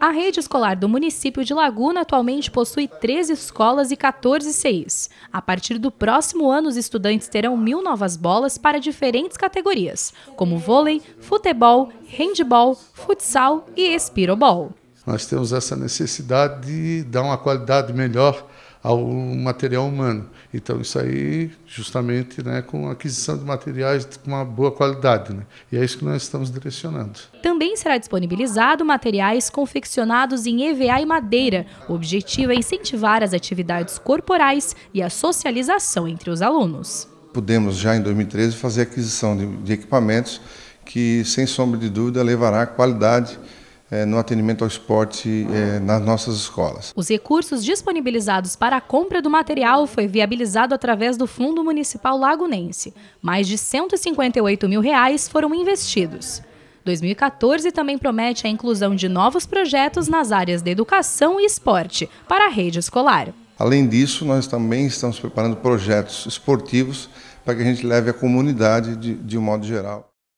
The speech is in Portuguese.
A rede escolar do município de Laguna atualmente possui 13 escolas e 14 CIs. A partir do próximo ano, os estudantes terão mil novas bolas para diferentes categorias, como vôlei, futebol, handball, futsal e espirobol. Nós temos essa necessidade de dar uma qualidade melhor ao material humano. Então, isso aí, justamente né, com a aquisição de materiais com uma boa qualidade. Né? E é isso que nós estamos direcionando. Também será disponibilizado materiais confeccionados em EVA e madeira. O objetivo é incentivar as atividades corporais e a socialização entre os alunos. Podemos já em 2013, fazer aquisição de, de equipamentos que, sem sombra de dúvida, levará qualidade é, no atendimento ao esporte é, nas nossas escolas. Os recursos disponibilizados para a compra do material foi viabilizado através do Fundo Municipal Lagunense. Mais de 158 mil reais foram investidos. 2014 também promete a inclusão de novos projetos nas áreas de educação e esporte para a rede escolar. Além disso, nós também estamos preparando projetos esportivos para que a gente leve a comunidade de, de um modo geral.